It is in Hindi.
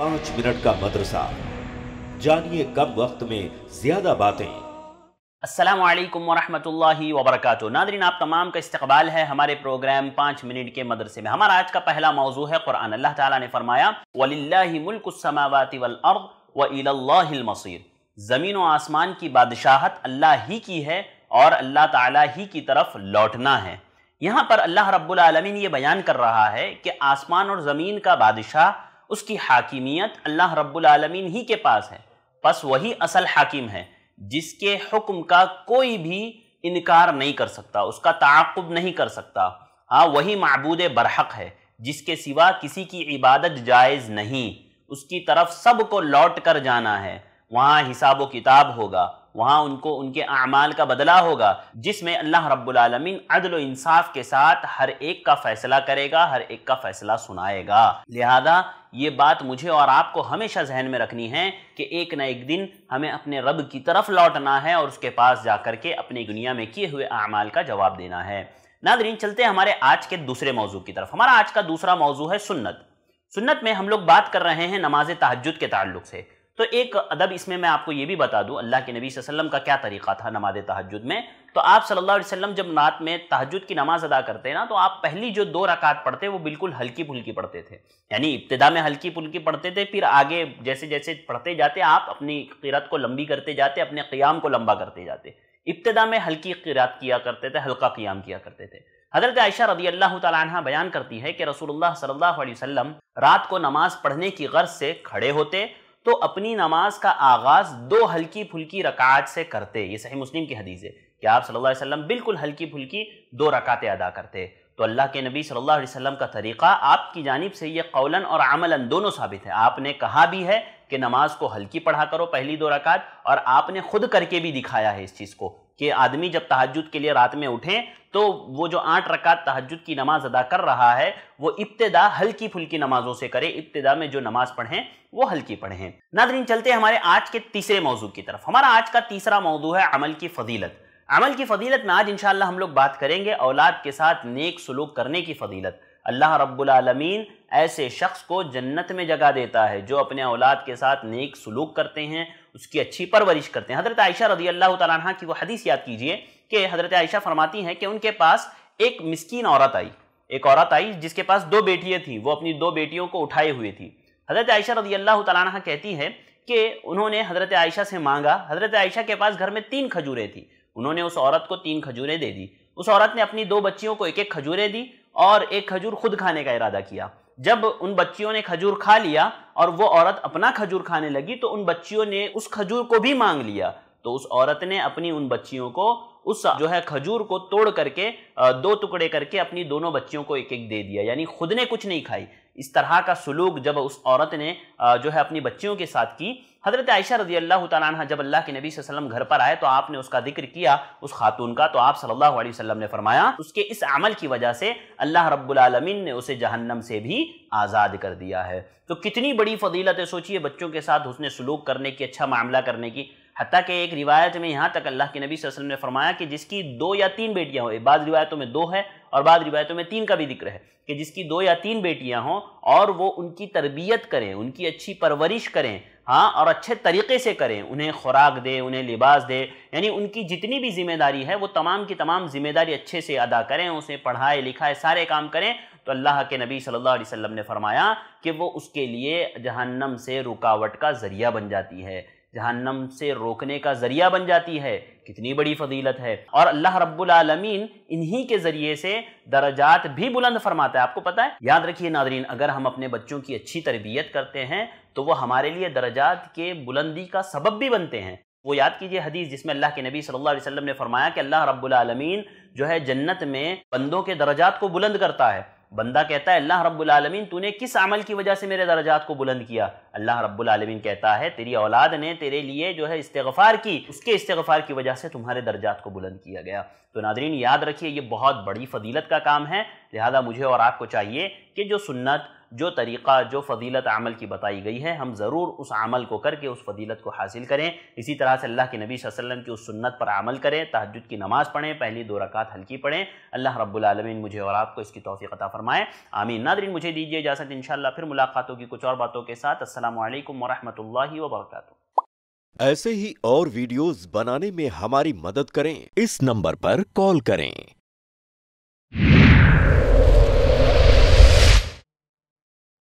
पांच मिनट का मदरसा जानिए कम वक्त में ज्यादा बातें असलकम वरहमतुल्लि वबरक नादरीन आप तमाम का इस्तबाल है हमारे प्रोग्राम पाँच मिनट के मदरसे में हमारा आज का पहला मौजू है कुरान अल्लाह ताला ने फरमाया वलिल्ला मुल्कसमावाति वल अर्द व मसीर ज़मीन व आसमान की बादशाहत अल्लाह ही की है और अल्लाह ताला ही की तरफ लौटना है यहाँ पर अल्लाह रब्बुल रबालमीन ये बयान कर रहा है कि आसमान और ज़मीन का बादशाह उसकी हाकिमियत अल्लाह रब्बुल आलमीन ही के पास है बस वही असल हाकिम है जिसके हुक्म का कोई भी इनकार नहीं कर सकता उसका ताकुब नहीं कर सकता हाँ वही मबूद बरहक है जिसके सिवा किसी की इबादत जायज़ नहीं उसकी तरफ सब को लौट कर जाना है वहाँ हिसाब व किताब होगा वहाँ उनको उनके अमाल का बदला होगा जिसमें अल्लाह रब्बुलमीन अदल इंसाफ के साथ हर एक का फ़ैसला करेगा हर एक का फ़ैसला सुनाएगा लिहाजा ये बात मुझे और आपको हमेशा जहन में रखनी है कि एक ना एक दिन हमें अपने रब की तरफ लौटना है और उसके पास जा कर के अपनी दुनिया में किए हुए अमाल का जवाब देना है नादरीन चलते हैं हमारे आज के दूसरे मौजू की तरफ हमारा आज का दूसरा मौजू है सुन्नत सुन्नत में हम लोग बात कर रहे हैं नमाज तहजद के ताल्लुक से तो एक अदब इसमें मैं आपको ये भी बता दूं अल्लाह के नबी वसल्लम का क्या तरीका था नमाज तहजद में तो आप सल्लल्लाहु अलैहि वसल्लम जब नात में तहजद की नमाज़ अदा करते हैं ना तो आप पहली जो दो रकात पढ़ते वो बिल्कुल हल्की फुल्की पढ़ते थे यानी इब्तदा में हल्की फुल्की पढ़ते थे फिर आगे जैसे जैसे पढ़ते जाते आप अपनी किरत को लंबी करते जाते अपने क़ियाम को लंबा करते जाते इब्तदा में हल्की किरात किया करते थे हल्का क़ियाम किया करते थे हजरत आयशा रदी अल्लाह तह बयान करती है कि रसूल सल्ला अलैहि रात को नमाज़ पढ़ने की गर्ज से खड़े होते तो अपनी नमाज का आगाज़ दो हल्की फुल्की रकात से करते ये सही मुस्लिम की हदीस है कि आप सल्लल्लाहु अलैहि वसल्लम बिल्कुल हल्की फुल्की दो रकातें अदा करते तो अल्लाह के नबी सल्लल्लाहु अलैहि वसल्लम का तरीक़ा आपकी जानब से ये कौलन और आमलन दोनों साबित है आपने कहा भी है कि नमाज को हल्की पढ़ा करो पहली दो रकात और आपने खुद करके भी दिखाया है इस चीज़ को कि आदमी जब तहजद के लिए रात में उठें तो वो जो आठ रकात तहजद की नमाज अदा कर रहा है वो इब्तदा हल्की फुल्की नमाजों से करे इब्तदा में जो नमाज पढ़ें वो हल्की पढ़ें नादरीन चलते हमारे आज के तीसरे मौजू की तरफ हमारा आज का तीसरा मौजू है अमल की फजीलत अमल की फजीलत में आज इंशाल्लाह हम लोग बात करेंगे औलाद के साथ नेक सलूक करने की फजीलत अल्लाह रब्बुलमीन ऐसे शख्स को जन्नत में जगह देता है जो अपने औलाद के साथ नेक सलूक करते हैं उसकी अच्छी परवरिश करते हैं हजरत आयशा रजी अल्लाह तह की वो हदीस याद कीजिए कि हज़रत आयशा फरमाती हैं कि उनके पास एक मिस्कीन औरत आई एक औरत आई जिसके पास दो बेटियाँ थीं वो अपनी दो बेटियों को उठाए हुए थी हज़रत आयशा रजी अल्लाह तह कहती है कि उन्होंने हज़रत आयशा से मांगा हज़रत आयशा के पास घर में तीन खजूरें थी उन्होंने उस औरत को तीन खजूरें दे दी उस औरत ने अपनी दो बच्चियों को एक एक खजूरें दी और एक खजूर खुद खाने का इरादा किया जब उन बच्चियों ने खजूर खा लिया और वो औरत अपना खजूर खाने लगी तो उन बच्चियों ने उस खजूर को भी मांग लिया तो उस औरत ने अपनी उन बच्चियों को उस जो है खजूर को तोड़ करके दो टुकड़े करके अपनी दोनों बच्चियों को एक एक दे दिया यानी खुद ने कुछ नहीं खाई इस तरह का सलूक जब उस औरत ने जो है अपनी बच्चियों के साथ की हज़रत आयशा रजी अल्लाह तह जब अल्लाह के नबी वसल्लम घर पर आए तो आपने उसका जिक्र किया उस खातून का तो आप सल्लल्लाहु अलैहि वसल्लम ने फरमाया उसके इस अमल की वजह से अल्लाह रब्बुलमिन ने उसे जहन्नम से भी आज़ाद कर दिया है तो कितनी बड़ी फजीलत है सोचिए बच्चों के साथ उसने सलूक करने की अच्छा मामला करने की हती कि एक रिवायत में यहाँ तक अल्लाह के नबी वसल्लम ने फरमाया कि जिसकी दो या तीन बेटियाँ हों बाद रिवायतों में दो है और बाद रिवायतों में तीन का भी जिक्र है कि जिसकी दो या तीन बेटियाँ हों और वो उनकी तरबियत करें उनकी अच्छी परवरिश करें हाँ और अच्छे तरीके से करें उन्हें खुराक दे उन्हें लिबास दे यानी उनकी जितनी भी जिम्मेदारी है वो तमाम की तमाम जिम्मेदारी अच्छे से अदा करें उसे पढ़ाए लिखाए सारे काम करें तो अल्लाह के नबी सल्लल्लाहु अलैहि वसल्लम ने फरमाया कि वो उसके लिए जहन्नम से रुकावट का ज़रिया बन जाती है जहन्नम से रोकने का ज़रिया बन जाती है कितनी बड़ी फजीलत है और अल्लाह रब्बुल आलमीन इन्हीं के ज़रिए से दर्जात भी बुलंद फरमाता है आपको पता है याद रखिए नादरीन अगर हम अपने बच्चों की अच्छी तरबियत करते हैं तो वह हमारे लिए दर्जात के बुलंदी का सबब भी बनते हैं वो याद कीजिए हदीस जिसमें अल्लाह के नबी सल्लल्लाहु अलैहि वसल्लम ने फरमाया कि अल्लाह रब्बुल आलमीन जो है जन्नत में बंदों के दर्जात को बुलंद करता है बंदा कहता है अल्लाह रब्बुल तूने किस अमल की वजह से मेरे दर्जात को बुलंद किया अल्लाह रब्बुल कहता है तेरी औलाद ने तेरे लिए जो है इस्तफार की उसके इस्तगफ़ार की वजह से तुम्हारे दर्जात को बुलंद किया गया तो नादरीन याद रखिए ये बहुत बड़ी फ़दीलत का काम है लिहाजा मुझे और आपको चाहिए कि जो सुन्नत जो तरीक़ा जो फजीलत अमल की बताई गई है हम ज़रूर उस अमल को करके उस फजीलत को हासिल करें इसी तरह से अल्लाह के नबी वसल्लम की उस सुन्नत पर अमल करें तहजद की नमाज़ पढ़ें पहली दो रकात हल्की पढ़ें अल्लाह रब्बुलमीन मुझे और आपको इसकी तोफ़ी अता फ़रमाएँ आमीन नादरीन मुझे दीजिए इजाज़त इन फिर मुलाकातों की कुछ और बातों के साथ असल वरहमल वबरक ऐसे ही और वीडियोस बनाने में हमारी मदद करें इस नंबर पर कॉल करें